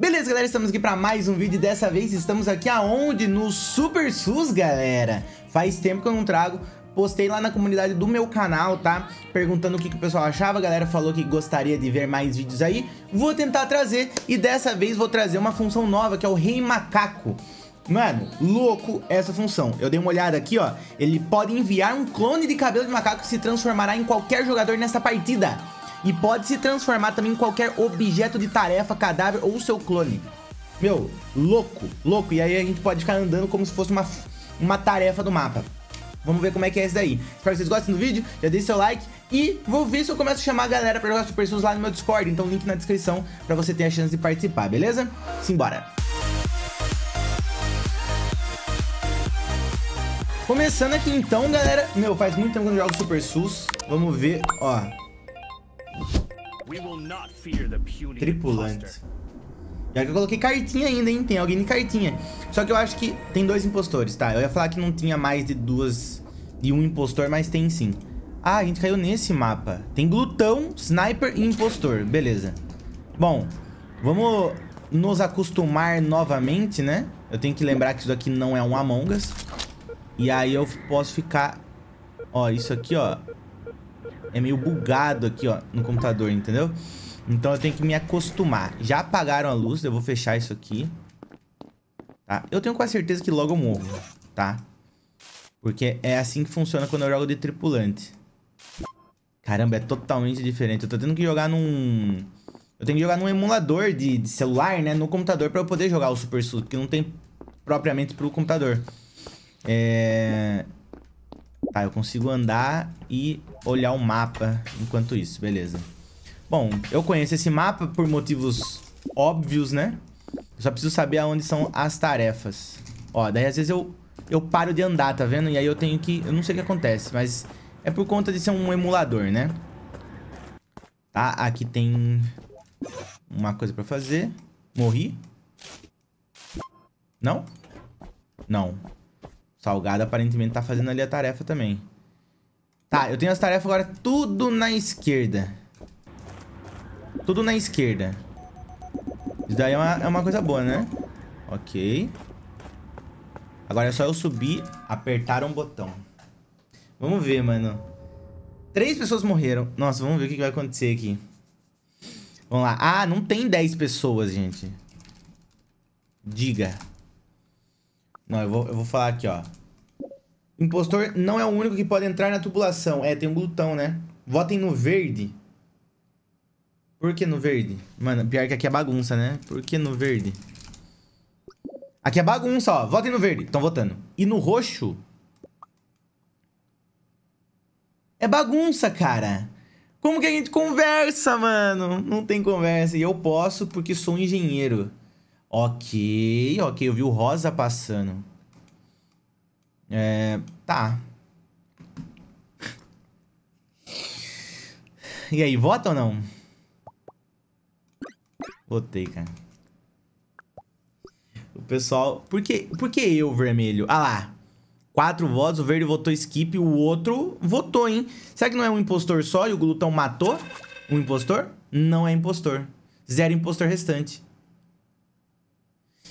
Beleza, galera, estamos aqui para mais um vídeo dessa vez estamos aqui aonde? No Super SUS, galera. Faz tempo que eu não trago, postei lá na comunidade do meu canal, tá? Perguntando o que, que o pessoal achava, a galera falou que gostaria de ver mais vídeos aí. Vou tentar trazer e dessa vez vou trazer uma função nova que é o Rei Macaco. Mano, louco essa função. Eu dei uma olhada aqui, ó. Ele pode enviar um clone de cabelo de macaco que se transformará em qualquer jogador nessa partida. E pode se transformar também em qualquer objeto de tarefa, cadáver ou seu clone. Meu, louco, louco. E aí a gente pode ficar andando como se fosse uma, uma tarefa do mapa. Vamos ver como é que é esse daí. Espero que vocês gostem do vídeo, já deixe seu like e vou ver se eu começo a chamar a galera para jogar Super Sus lá no meu Discord. Então link na descrição para você ter a chance de participar, beleza? Simbora! Começando aqui então, galera. Meu, faz muito tempo que eu não jogo Super Sus. Vamos ver, ó. Tripulante. Já que eu coloquei cartinha ainda, hein? Tem alguém de cartinha. Só que eu acho que tem dois impostores, tá? Eu ia falar que não tinha mais de duas... De um impostor, mas tem sim. Ah, a gente caiu nesse mapa. Tem glutão, sniper e impostor. Beleza. Bom, vamos nos acostumar novamente, né? Eu tenho que lembrar que isso aqui não é um Among Us. E aí eu posso ficar... Ó, isso aqui, ó é meio bugado aqui, ó, no computador, entendeu? Então eu tenho que me acostumar. Já apagaram a luz, eu vou fechar isso aqui. Tá? Eu tenho quase certeza que logo eu morro, tá? Porque é assim que funciona quando eu jogo de tripulante. Caramba, é totalmente diferente. Eu tô tendo que jogar num... Eu tenho que jogar num emulador de, de celular, né? No computador pra eu poder jogar o Super Suit, que não tem propriamente pro computador. É... Tá, eu consigo andar e olhar o mapa enquanto isso, beleza. Bom, eu conheço esse mapa por motivos óbvios, né? Eu só preciso saber aonde são as tarefas. Ó, daí às vezes eu, eu paro de andar, tá vendo? E aí eu tenho que... Eu não sei o que acontece, mas é por conta de ser um emulador, né? Tá, aqui tem uma coisa pra fazer. Morri? Não? Não. Salgado aparentemente tá fazendo ali a tarefa também. Tá, eu tenho as tarefas agora tudo na esquerda. Tudo na esquerda. Isso daí é uma, é uma coisa boa, né? Ok. Agora é só eu subir, apertar um botão. Vamos ver, mano. Três pessoas morreram. Nossa, vamos ver o que vai acontecer aqui. Vamos lá. Ah, não tem dez pessoas, gente. Diga. Não, eu vou, eu vou falar aqui, ó. Impostor não é o único que pode entrar na tubulação. É, tem um glutão, né? Votem no verde. Por que no verde? Mano, pior que aqui é bagunça, né? Por que no verde? Aqui é bagunça, ó. Votem no verde. Estão votando. E no roxo... É bagunça, cara. Como que a gente conversa, mano? Não tem conversa. E eu posso porque sou um engenheiro. Ok, ok, eu vi o rosa passando. É, tá. E aí, vota ou não? Votei, cara. O pessoal... Por que, por que eu, vermelho? Ah lá. Quatro votos, o verde votou skip, o outro votou, hein? Será que não é um impostor só e o glutão matou um impostor? Não é impostor. Zero impostor restante.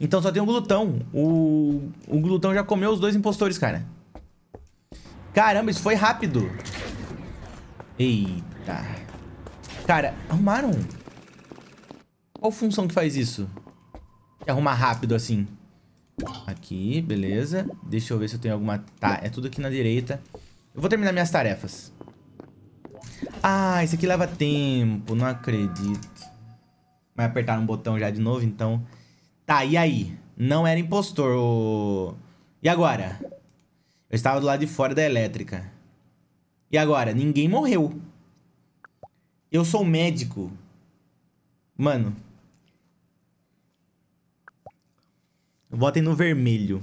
Então só tem o glutão. O, o glutão já comeu os dois impostores, cara. Caramba, isso foi rápido. Eita. Cara, arrumaram. Qual função que faz isso? Que arruma rápido assim. Aqui, beleza. Deixa eu ver se eu tenho alguma... Tá, é tudo aqui na direita. Eu vou terminar minhas tarefas. Ah, isso aqui leva tempo. Não acredito. Vai apertar um botão já de novo, então... Tá, e aí? Não era impostor. O... E agora? Eu estava do lado de fora da elétrica. E agora? Ninguém morreu. Eu sou médico. Mano. Votem no vermelho.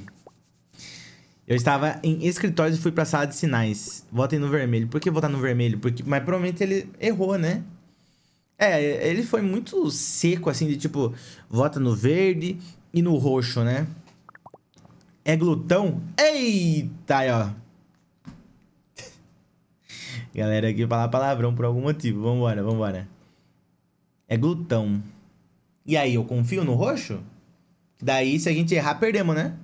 Eu estava em escritórios e fui pra sala de sinais. Votem no vermelho. Por que votar no vermelho? Porque, mas provavelmente ele errou, né? É, ele foi muito seco, assim, de tipo, vota no verde e no roxo, né? É glutão? Eita, aí, ó. Galera aqui falar palavrão por algum motivo. Vambora, vambora. É glutão. E aí, eu confio no roxo? Daí, se a gente errar, perdemos, né?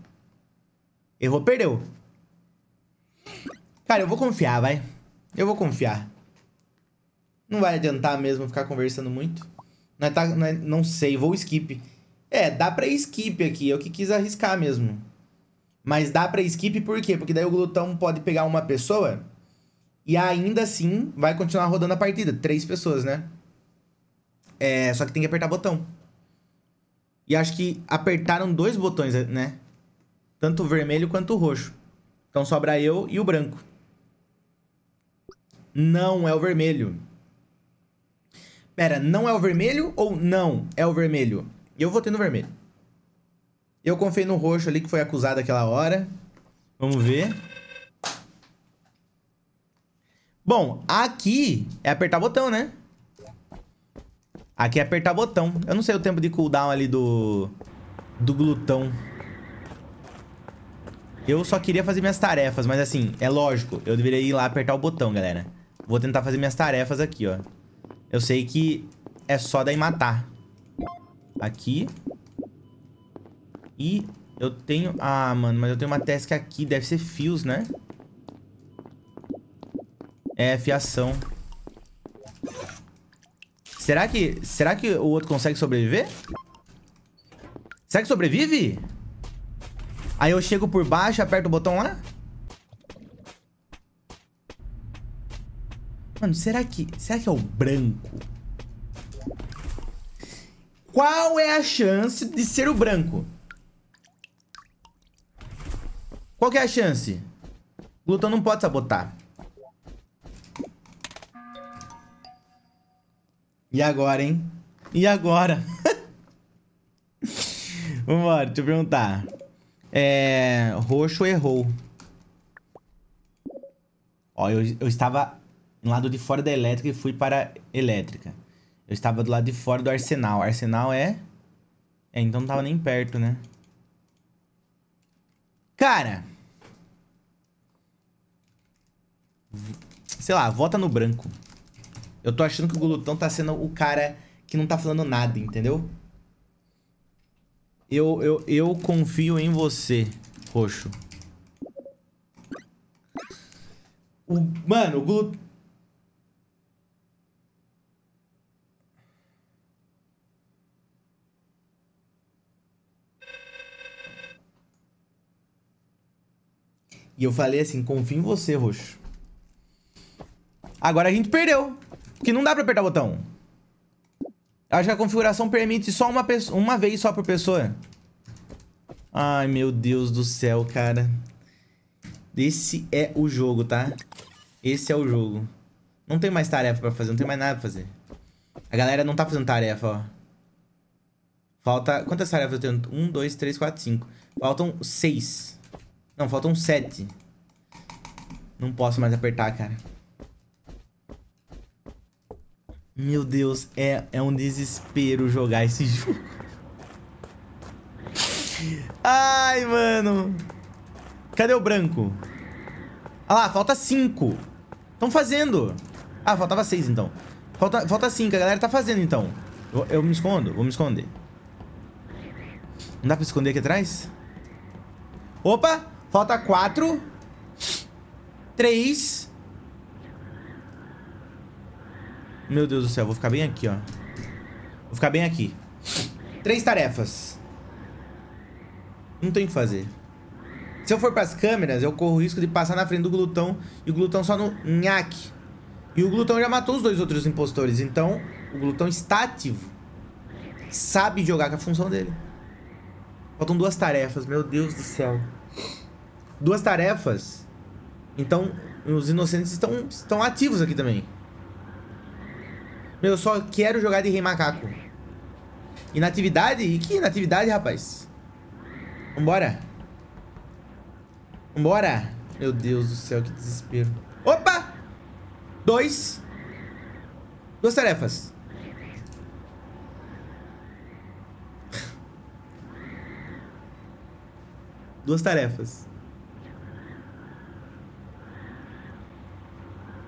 Errou, perdeu. Cara, eu vou confiar, vai. Eu vou confiar. Não vai adiantar mesmo ficar conversando muito. Não, é tá, não, é, não sei, vou skip. É, dá pra skip aqui, eu é que quis arriscar mesmo. Mas dá pra skip por quê? Porque daí o glutão pode pegar uma pessoa e ainda assim vai continuar rodando a partida. Três pessoas, né? É, só que tem que apertar botão. E acho que apertaram dois botões, né? Tanto o vermelho quanto o roxo. Então sobra eu e o branco. Não é o vermelho. Pera, não é o vermelho ou não é o vermelho? Eu votei no vermelho. Eu confiei no roxo ali que foi acusado aquela hora. Vamos ver. Bom, aqui é apertar botão, né? Aqui é apertar botão. Eu não sei o tempo de cooldown ali do... Do glutão. Eu só queria fazer minhas tarefas, mas assim, é lógico. Eu deveria ir lá apertar o botão, galera. Vou tentar fazer minhas tarefas aqui, ó. Eu sei que é só daí matar. Aqui. E eu tenho... Ah, mano, mas eu tenho uma task aqui. Deve ser fios, né? É, fiação. Será que... Será que o outro consegue sobreviver? Será que sobrevive? Aí eu chego por baixo, aperto o botão lá? Mano, será que... Será que é o branco? Qual é a chance de ser o branco? Qual que é a chance? O glutão não pode sabotar. E agora, hein? E agora? Vambora, deixa eu perguntar. É... Roxo errou. Ó, eu, eu estava no lado de fora da elétrica e fui para elétrica. Eu estava do lado de fora do arsenal. Arsenal é. É, então não tava nem perto, né? Cara. Sei lá, vota no branco. Eu tô achando que o Glutão tá sendo o cara que não tá falando nada, entendeu? Eu, eu, eu confio em você, Roxo. O, mano, o Glutão E eu falei assim, confio em você, Roxo. Agora a gente perdeu. Porque não dá pra apertar o botão. Acho que a configuração permite só uma, uma vez só por pessoa. Ai, meu Deus do céu, cara. Esse é o jogo, tá? Esse é o jogo. Não tem mais tarefa pra fazer, não tem mais nada pra fazer. A galera não tá fazendo tarefa, ó. Falta... Quantas tarefas eu tenho? Um, dois, três, quatro, cinco. Faltam seis. Não, faltam sete. Não posso mais apertar, cara. Meu Deus, é, é um desespero jogar esse jogo. Ai, mano. Cadê o branco? Ah lá, falta cinco. Estão fazendo. Ah, faltava seis, então. Falta, falta cinco, a galera tá fazendo, então. Eu, eu me escondo, vou me esconder. Não dá pra esconder aqui atrás? Opa! Falta quatro. Três. Meu Deus do céu, vou ficar bem aqui, ó. Vou ficar bem aqui. Três tarefas. Não tem o que fazer. Se eu for pras câmeras, eu corro o risco de passar na frente do glutão e o glutão só no nhaque. E o glutão já matou os dois outros impostores, então o glutão está ativo. Sabe jogar com a função dele. Faltam duas tarefas, meu Deus do céu duas tarefas. Então, os inocentes estão, estão ativos aqui também. Meu, eu só quero jogar de rei macaco. Inatividade? E que inatividade, rapaz? Vambora. Vambora. Meu Deus do céu, que desespero. Opa! Dois. Duas tarefas. Duas tarefas.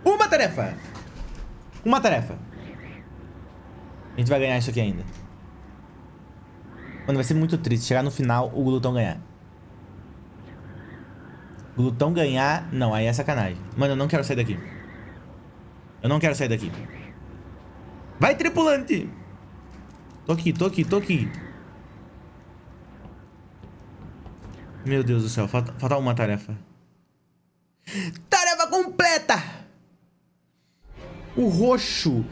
Uma tarefa. Uma tarefa. A gente vai ganhar isso aqui ainda. Mano, vai ser muito triste chegar no final o glutão ganhar. Glutão ganhar... Não, aí é sacanagem. Mano, eu não quero sair daqui. Eu não quero sair daqui. Vai, tripulante! Tô aqui, tô aqui, tô aqui. Meu Deus do céu, falta, falta uma tarefa. Tarefa completa! O roxo.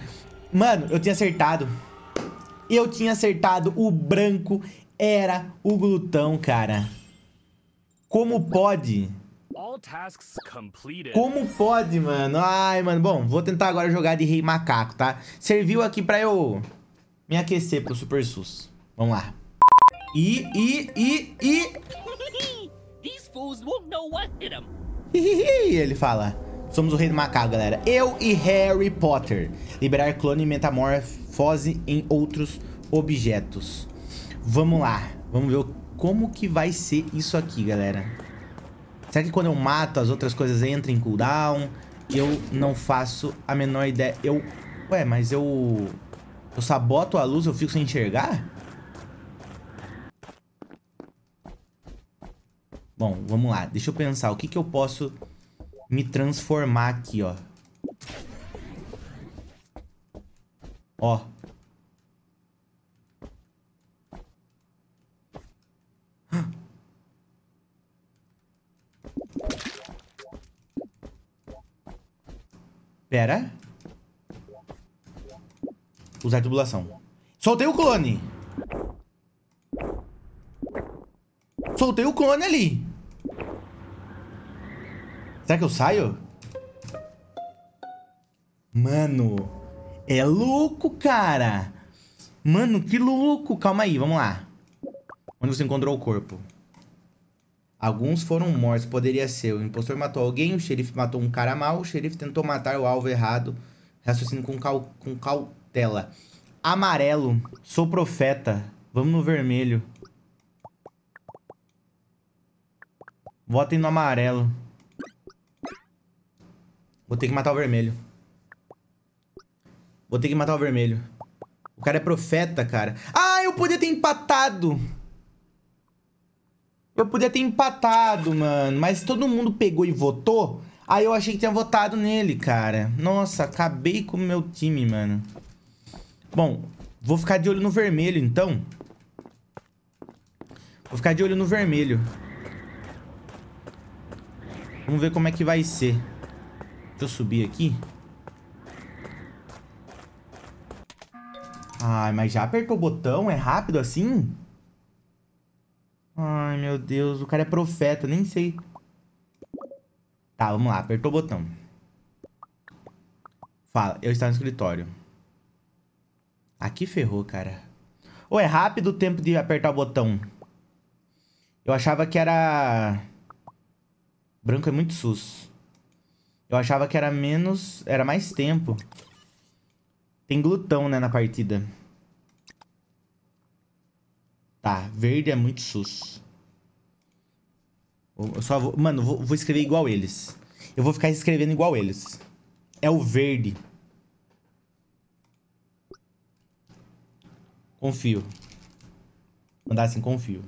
Mano, eu tinha acertado. Eu tinha acertado. O branco era o glutão, cara. Como pode? Como pode, mano? Ai, mano. Bom, vou tentar agora jogar de rei macaco, tá? Serviu aqui pra eu me aquecer pro Super SUS. Vamos lá. E, e, e, e... Ih, Ele fala. Somos o rei do macaco, galera. Eu e Harry Potter. Liberar clone e metamorfose em outros objetos. Vamos lá. Vamos ver como que vai ser isso aqui, galera. Será que quando eu mato as outras coisas entram em cooldown? Eu não faço a menor ideia. Eu... Ué, mas eu... Eu saboto a luz, eu fico sem enxergar? Bom, vamos lá. Deixa eu pensar. O que que eu posso me transformar aqui, ó. Ó. Pera. Usar tubulação. Soltei o clone. Soltei o clone ali. Será que eu saio? Mano, é louco, cara. Mano, que louco. Calma aí, vamos lá. Onde você encontrou o corpo? Alguns foram mortos, poderia ser. O impostor matou alguém, o xerife matou um cara mal, o xerife tentou matar o alvo errado. Raciocínio com, cal com cautela. Amarelo, sou profeta. Vamos no vermelho. Votem no amarelo. Vou ter que matar o vermelho. Vou ter que matar o vermelho. O cara é profeta, cara. Ah, eu podia ter empatado! Eu podia ter empatado, mano. Mas todo mundo pegou e votou. Aí eu achei que tinha votado nele, cara. Nossa, acabei com o meu time, mano. Bom, vou ficar de olho no vermelho, então. Vou ficar de olho no vermelho. Vamos ver como é que vai ser eu subir aqui? Ai, mas já apertou o botão? É rápido assim? Ai, meu Deus. O cara é profeta, nem sei. Tá, vamos lá. Apertou o botão. Fala, eu estou no escritório. Aqui ferrou, cara. Ou é rápido o tempo de apertar o botão? Eu achava que era... Branco é muito sus. Eu achava que era menos... Era mais tempo. Tem glutão, né, na partida. Tá, verde é muito sus. Eu só vou... Mano, vou, vou escrever igual eles. Eu vou ficar escrevendo igual eles. É o verde. Confio. Mandar assim, confio.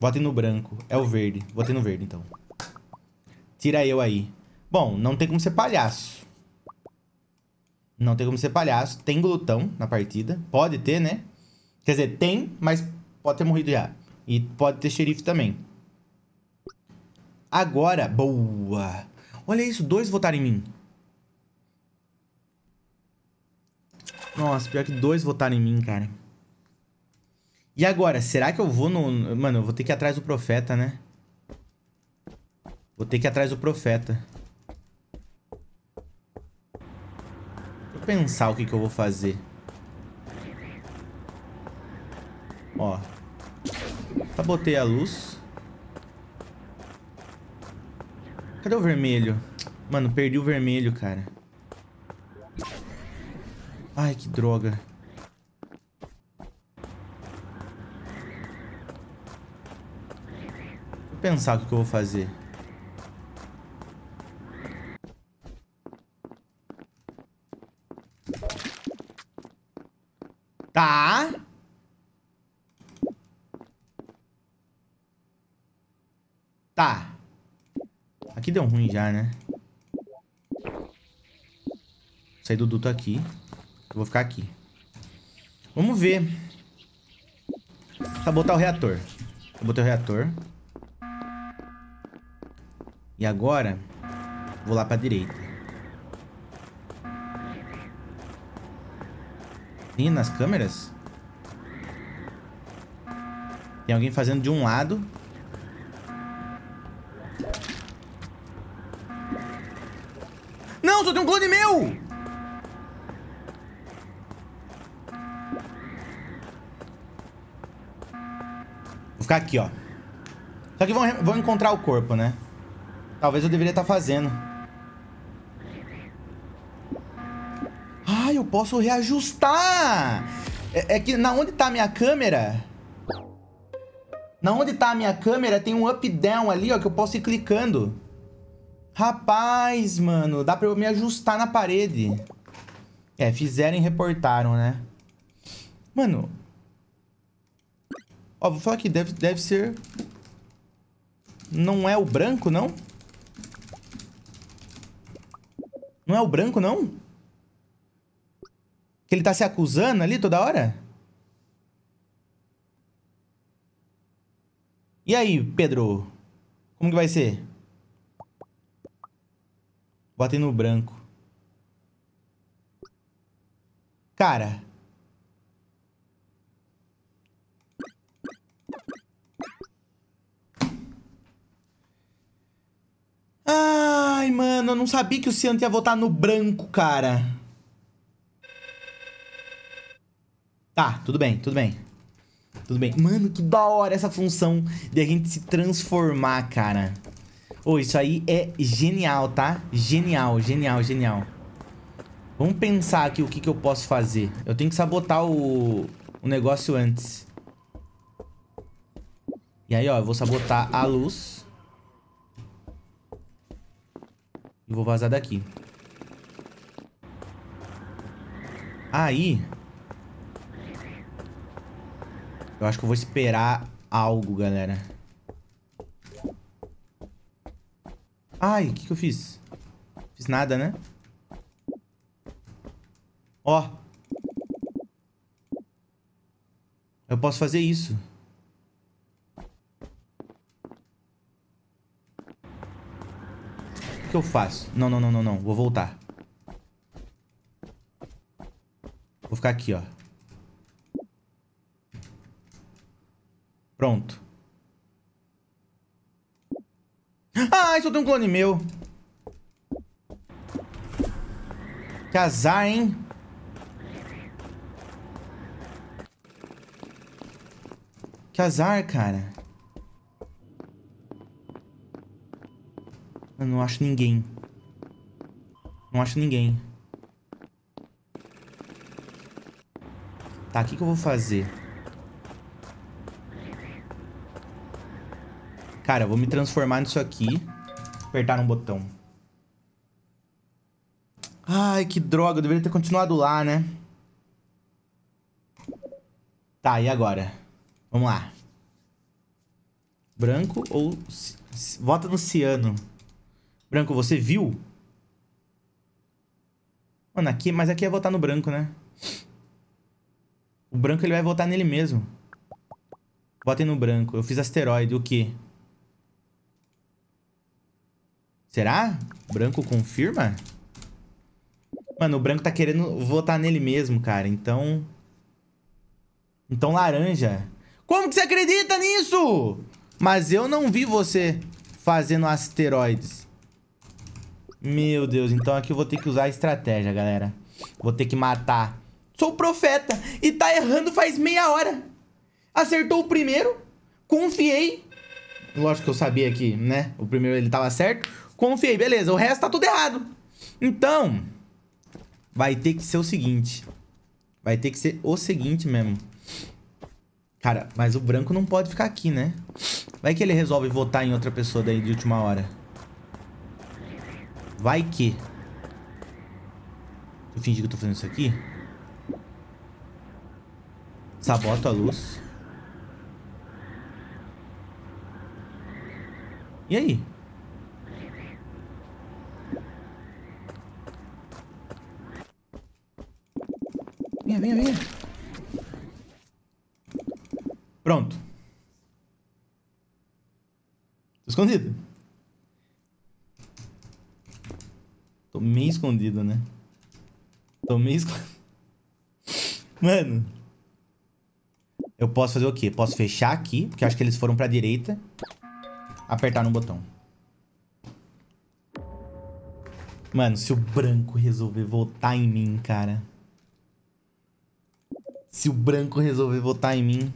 Votem no branco. É o verde. Votem no verde, então. Tira eu aí. Bom, não tem como ser palhaço. Não tem como ser palhaço. Tem glutão na partida. Pode ter, né? Quer dizer, tem, mas pode ter morrido já. E pode ter xerife também. Agora, boa. Olha isso, dois votaram em mim. Nossa, pior que dois votaram em mim, cara. E agora, será que eu vou no... Mano, eu vou ter que ir atrás do profeta, né? Vou ter que ir atrás do profeta. eu pensar o que, que eu vou fazer. Ó. botei a luz. Cadê o vermelho? Mano, perdi o vermelho, cara. Ai, que droga. eu pensar o que eu vou fazer. Tá. Tá. Aqui deu ruim já, né? Saí do duto tá aqui. Eu vou ficar aqui. Vamos ver. botar tá o reator. Eu botei o reator. E agora, vou lá pra direita. assim nas câmeras? Tem alguém fazendo de um lado. Não, só tem um clone meu! Vou ficar aqui, ó. Só que vão, vão encontrar o corpo, né? Talvez eu deveria estar tá fazendo. posso reajustar. É, é que na onde tá a minha câmera... Na onde tá a minha câmera tem um up down ali, ó, que eu posso ir clicando. Rapaz, mano, dá pra eu me ajustar na parede. É, fizeram e reportaram, né? Mano. Ó, vou falar que deve, deve ser... Não é o branco, não? Não é o branco, não? Que ele tá se acusando ali toda hora? E aí, Pedro? Como que vai ser? Botei no branco. Cara. Ai, mano, eu não sabia que o Ciano ia votar no branco, cara. Tá, tudo bem, tudo bem. Tudo bem. Mano, que da hora essa função de a gente se transformar, cara. Ô, oh, isso aí é genial, tá? Genial, genial, genial. Vamos pensar aqui o que, que eu posso fazer. Eu tenho que sabotar o, o negócio antes. E aí, ó, eu vou sabotar a luz. E vou vazar daqui. Aí, eu acho que eu vou esperar algo, galera. Ai, o que, que eu fiz? Fiz nada, né? Ó. Eu posso fazer isso. O que eu faço? Não, não, não, não, não. Vou voltar. Vou ficar aqui, ó. Pronto. Ah, isso tem um clone meu. Que azar, hein? Que azar, cara. Eu não acho ninguém. Não acho ninguém. Tá, o que, que eu vou fazer? Cara, eu vou me transformar nisso aqui. Apertar um botão. Ai, que droga. Eu deveria ter continuado lá, né? Tá, e agora? Vamos lá. Branco ou... Vota no ciano. Branco, você viu? Mano, aqui... Mas aqui é votar no branco, né? O branco, ele vai votar nele mesmo. Votem no branco. Eu fiz asteroide. O quê? O quê? Será? Branco confirma? Mano, o branco tá querendo votar nele mesmo, cara. Então... Então laranja. Como que você acredita nisso? Mas eu não vi você fazendo asteroides. Meu Deus, então aqui eu vou ter que usar a estratégia, galera. Vou ter que matar. Sou profeta e tá errando faz meia hora. Acertou o primeiro, confiei. Lógico que eu sabia que, né? O primeiro ele tava certo. Confiei, beleza. O resto tá tudo errado. Então, vai ter que ser o seguinte. Vai ter que ser o seguinte mesmo. Cara, mas o branco não pode ficar aqui, né? Vai que ele resolve votar em outra pessoa daí de última hora. Vai que. Eu fingi que eu tô fazendo isso aqui. Saboto a luz. E aí? Pronto. Tô escondido. Tô meio escondido, né? Tô meio escondido. Mano. Eu posso fazer o quê? Posso fechar aqui, porque acho que eles foram pra direita. Apertar no botão. Mano, se o branco resolver votar em mim, cara. Se o branco resolver votar em mim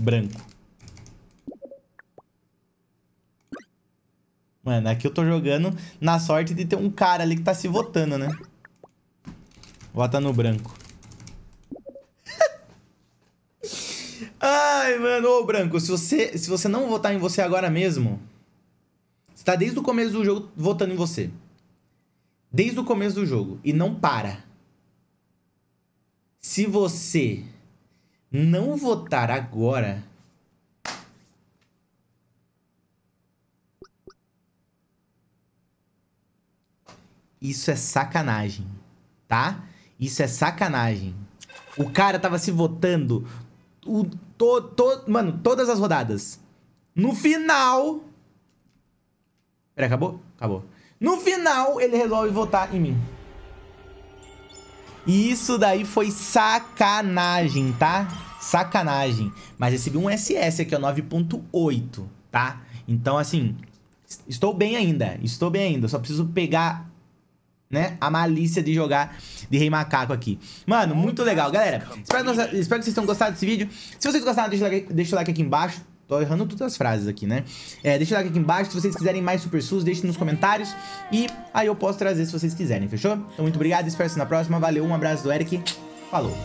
branco. Mano, aqui eu tô jogando na sorte de ter um cara ali que tá se votando, né? Vota no branco. Ai, mano, ô branco, se você, se você não votar em você agora mesmo, você tá desde o começo do jogo votando em você. Desde o começo do jogo. E não para. Se você não votar agora Isso é sacanagem, tá? Isso é sacanagem. O cara tava se votando o to, to, mano, todas as rodadas. No final, Peraí, acabou? Acabou. No final, ele resolve votar em mim. E isso daí foi sacanagem, tá? Sacanagem. Mas recebi um SS aqui, ó, 9.8, tá? Então, assim, estou bem ainda, estou bem ainda. Só preciso pegar né? A malícia de jogar de rei macaco aqui. Mano, muito legal. Galera, espero, que vocês tenham gostado desse vídeo. Se vocês gostaram, deixa, o like, deixa o like aqui embaixo. Tô errando todas as frases aqui, né? É, deixa o like aqui embaixo. Se vocês quiserem mais Super SUS, deixe nos comentários. E aí eu posso trazer se vocês quiserem, fechou? Então, muito obrigado. Espero vocês na próxima. Valeu, um abraço do Eric. Falou!